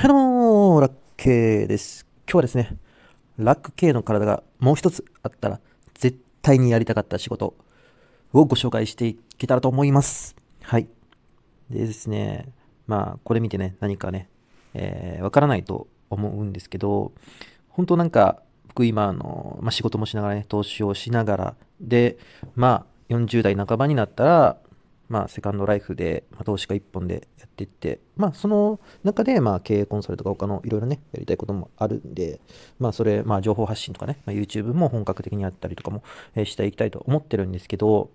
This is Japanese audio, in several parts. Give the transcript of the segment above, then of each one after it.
はいどうもラッケーです。今日はですね、ラック系の体がもう一つあったら、絶対にやりたかった仕事をご紹介していけたらと思います。はい。でですね、まあ、これ見てね、何かね、えー、わからないと思うんですけど、本当なんか、僕今、あの、まあ、仕事もしながらね、投資をしながら、で、まあ、40代半ばになったら、まあ、セカンドライフで、まあ、投資家一本でやっていって、まあ、その中で、まあ、経営コンサルとか他のいろいろね、やりたいこともあるんで、まあ、それ、まあ、情報発信とかね、まあ、YouTube も本格的にやったりとかも、えー、していきたいと思ってるんですけど、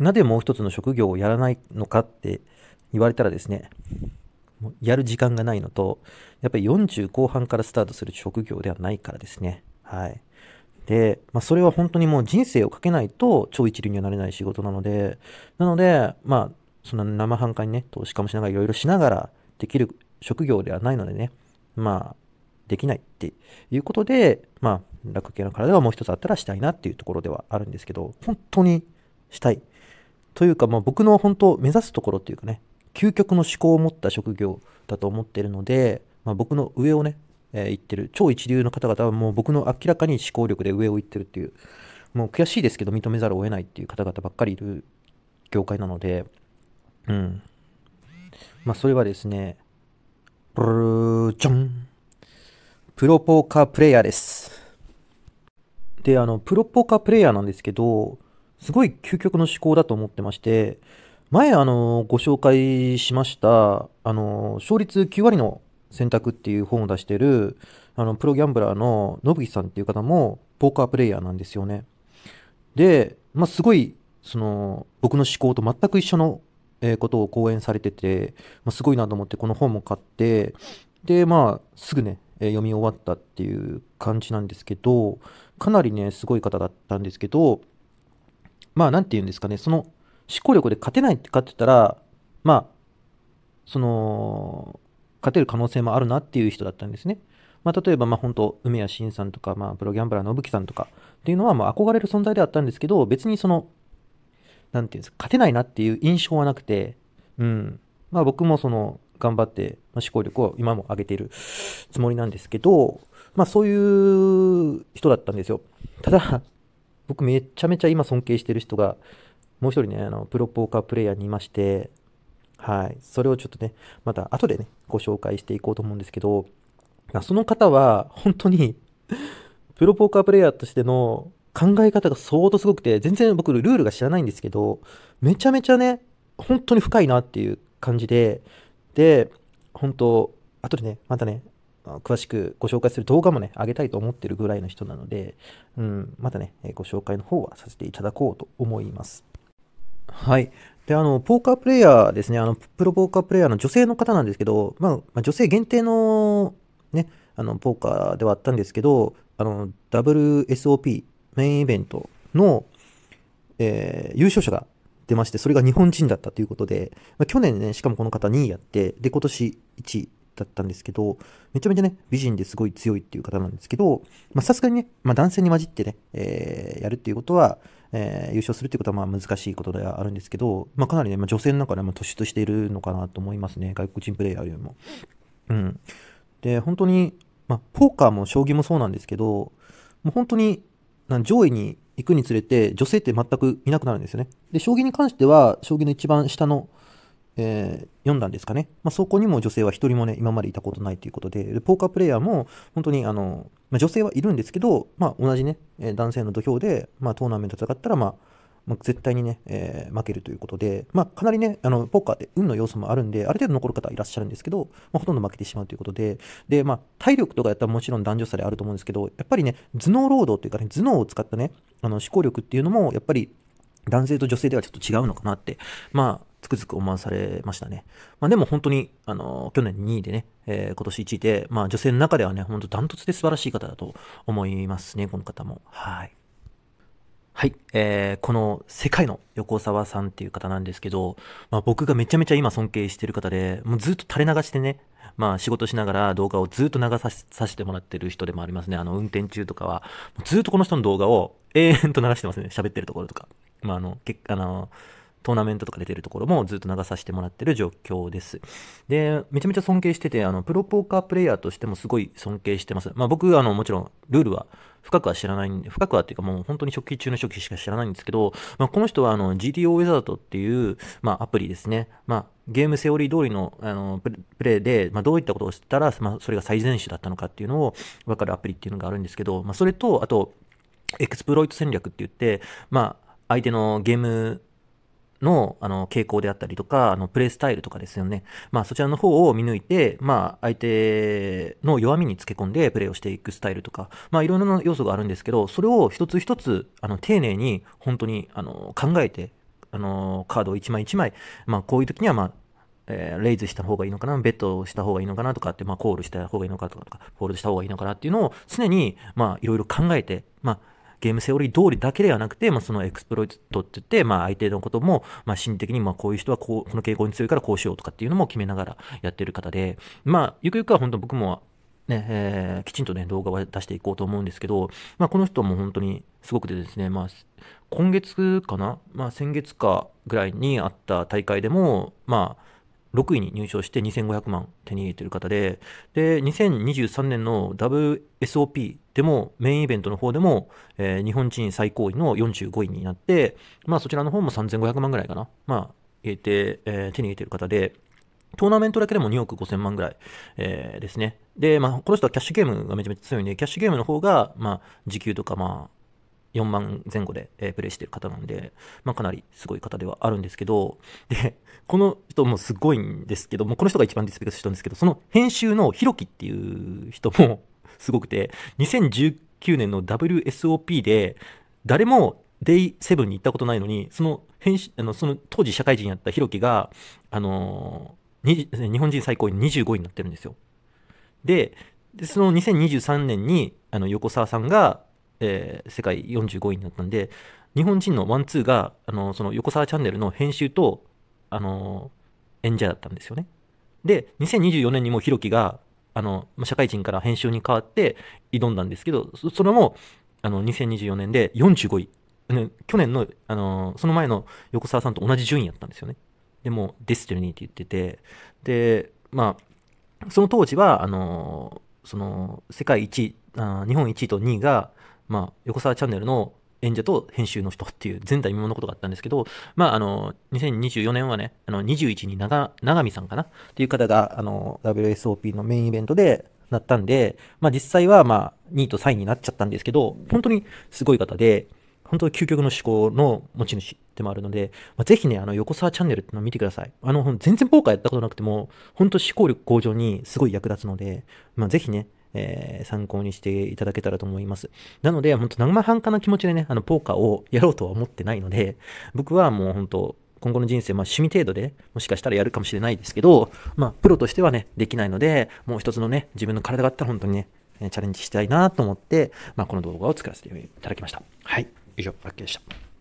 なぜもう一つの職業をやらないのかって言われたらですね、やる時間がないのと、やっぱり40後半からスタートする職業ではないからですね。はい。で、まあ、それは本当にもう人生をかけないと超一流にはなれない仕事なので、なので、まあ、その生半可にね、投資かもしながらいろいろしながらできる職業ではないのでね、まあ、できないっていうことで、まあ、楽系の体はもう一つあったらしたいなっていうところではあるんですけど、本当にしたい。というか、まあ、僕の本当目指すところっていうかね、究極の思考を持った職業だと思ってるので、まあ、僕の上をね、え行ってる。超一流の方々はもう僕の明らかに思考力で上を行ってるっていう、もう悔しいですけど認めざるを得ないっていう方々ばっかりいる業界なので、うん。まあ、それはですね、プルジョン。プロポーカープレイヤーです。で、あの、プロポーカープレイヤーなんですけど、すごい究極の思考だと思ってまして、前、あの、ご紹介しました、あの、勝率9割の選択っていう本を出してる、あの、プロギャンブラーの野口さんっていう方も、ポーカープレイヤーなんですよね。で、まあ、すごい、その、僕の思考と全く一緒の、えことを講演されてて、まあ、すごいなと思って、この本も買って、で、まあ、すぐね、え読み終わったっていう感じなんですけど、かなりね、すごい方だったんですけど、まあ、なんて言うんですかね、その、思考力で勝てないって勝ってたら、まあ、その、勝てる可能性もあるなっていう人だったんですね。まあ、例えば、ま本当、梅谷慎さんとか、まあ、プロギャンブラーのぶきさんとかっていうのは、まあ、憧れる存在であったんですけど、別にその、なんていうんですか、勝てないなっていう印象はなくて、うん。まあ、僕もその、頑張って、ま思考力を今も上げているつもりなんですけど、まあ、そういう人だったんですよ。ただ、僕めちゃめちゃ今尊敬してる人が、もう一人ね、あの、プロポーカープレイヤーにいまして、はい。それをちょっとね、また後でね、ご紹介していこうと思うんですけど、その方は本当にプロポーカープレイヤーとしての考え方が相当すごくて、全然僕ルールが知らないんですけど、めちゃめちゃね、本当に深いなっていう感じで、で、本当、後でね、またね、詳しくご紹介する動画もね、あげたいと思ってるぐらいの人なので、うん、またね、ご紹介の方はさせていただこうと思います。はい。で、あの、ポーカープレイヤーですね、あの、プロポーカープレイヤーの女性の方なんですけど、まあ、まあ、女性限定の、ね、あの、ポーカーではあったんですけど、あの、WSOP、メインイベントの、えー、優勝者が出まして、それが日本人だったということで、まあ、去年ね、しかもこの方2位やって、で、今年1位だったんですけど、めちゃめちゃね、美人ですごい強いっていう方なんですけど、まあ、さすがにね、まあ、男性に混じってね、えー、やるっていうことは、えー、優勝するってことはまあ難しいことではあるんですけど、まあ、かなりね、まあ、女性の中でも突出しているのかなと思いますね、外国人プレイヤーよりも。うん、で、本当に、まあ、ポーカーも将棋もそうなんですけど、もう本当に上位に行くにつれて、女性って全くいなくなるんですよね。で、将棋に関しては、将棋の一番下の、えー、読んだんですかね。まあ、そこにも女性は一人もね、今までいたことないということで、でポーカープレイヤーも、本当に、あの、まあ、女性はいるんですけど、まあ、同じね、えー、男性の土俵で、まあ、トーナメント戦ったら、まあ、まあ、絶対にね、えー、負けるということで、まあ、かなりね、あの、ポーカーって運の要素もあるんで、ある程度残る方はいらっしゃるんですけど、まあ、ほとんど負けてしまうということで、で、まあ、体力とかやったらもちろん男女差であると思うんですけど、やっぱりね、頭脳労働というかね、頭脳を使ったね、あの、思考力っていうのも、やっぱり、男性と女性ではちょっと違うのかなって、まあ、つくづく思わされましたね。まあ、でも本当に、あの、去年2位でね、えー、今年1位で、まあ女性の中ではね、本当ダントツで素晴らしい方だと思いますね、この方も。はい。はい、えー、この世界の横澤さんっていう方なんですけど、まあ、僕がめちゃめちゃ今尊敬してる方で、もうずっと垂れ流してね、まあ仕事しながら動画をずっと流させてもらってる人でもありますね。あの運転中とかは、ずっとこの人の動画を永遠と流してますね。喋ってるところとか。まああの、果、あのトーナメントとか出てるところもずっと流させてもらってる状況です。で、めちゃめちゃ尊敬してて、あの、プロポーカープレイヤーとしてもすごい尊敬してます。まあ僕、あの、もちろん、ルールは深くは知らないんで、深くはっていうかもう本当に初期中の初期しか知らないんですけど、まあこの人はあの、GTO ウェザードっていう、まあアプリですね。まあゲームセオリー通りのあのプレイで、まあ、どういったことをしたら、まあ、それが最善手だったのかっていうのを分かるアプリっていうのがあるんですけど、まあ、それと、あと、エクスプロイト戦略って言って、まあ、相手のゲームのあの傾向であったりとか、あのプレースタイルとかですよね、まあ、そちらの方を見抜いて、まあ、相手の弱みにつけ込んでプレーをしていくスタイルとか、まあ、いろいろな要素があるんですけど、それを一つ一つあの丁寧に本当にあの考えて、あのカードを一枚一枚、まあ、こういう時には、まあ、えー、レイズした方がいいのかな、ベッドした方がいいのかなとかって、まあ、コールした方がいいのかとか、フォールドした方がいいのかなっていうのを常に、まあ、いろいろ考えて、まあ、ゲームセオリー通りだけではなくて、まあ、そのエクスプロイトって言って、まあ、相手のことも、まあ、心理的に、まあ、こういう人はこう、この傾向に強いからこうしようとかっていうのも決めながらやってる方で、まあ、ゆくゆくは本当僕も、ね、えー、きちんとね、動画は出していこうと思うんですけど、まあ、この人も本当にすごくてですね、まあ、今月かな、まあ、先月かぐらいにあった大会でも、まあ、6位に入賞して2500万手に入れてる方で、で、2023年の WSOP でも、メインイベントの方でも、えー、日本人最高位の45位になって、まあそちらの方も3500万ぐらいかな。まあ、入れて、えー、手に入れてる方で、トーナメントだけでも2億5000万ぐらい、えー、ですね。で、まあ、この人はキャッシュゲームがめちゃめちゃ強いんで、キャッシュゲームの方が、まあ、時給とか、まあ、4万前後で、えー、プレイしてる方なんで、まあ、かなりすごい方ではあるんですけど、で、この人もすごいんですけど、もこの人が一番ディスペクトしたんですけど、その編集のヒロキっていう人もすごくて、2019年の WSOP で、誰もデイセブンに行ったことないのに、その編集あのその当時社会人やったヒロキが、あの日本人最高位25位になってるんですよ。で、でその2023年にあの横澤さんが、えー、世界45位になったんで、日本人のワンツーが、あのその横澤チャンネルの編集と、あの演者だったんですよね。で、2024年にもヒロキがあの、社会人から編集に変わって挑んだんですけど、それも、あの、2024年で45位。ね、去年の、あの、その前の横澤さんと同じ順位やったんですよね。でも、ディスティニーって言ってて、で、まあ、その当時は、あの、その、世界1位、あ日本1位と2位が、まあ、横澤チャンネルの演者と編集の人っていう前代未聞のことがあったんですけど、まあ、あの、2024年はね、あの、21に長、長見さんかなっていう方が、あの、WSOP のメインイベントで、なったんで、まあ実際はま2位と3位になっちゃったんですけど、本当にすごい方で、本当究極の思考の持ち主でもあるので、まあ、ぜひね、あの、横沢チャンネルってのを見てください。あの、全然ポーカーやったことなくても、本当思考力向上にすごい役立つので、まあ、ぜひね、えー、参考にしていただけたらと思います。なので、本当生半可な気持ちでね、あの、ポーカーをやろうとは思ってないので、僕はもう本当今後の人生、まあ、趣味程度で、もしかしたらやるかもしれないですけど、まあ、プロとしてはね、できないので、もう一つのね、自分の体があったら本当にね、チャレンジしたいなと思って、まあ、この動画を作らせていただきました。はい。以上、ラッキーでした。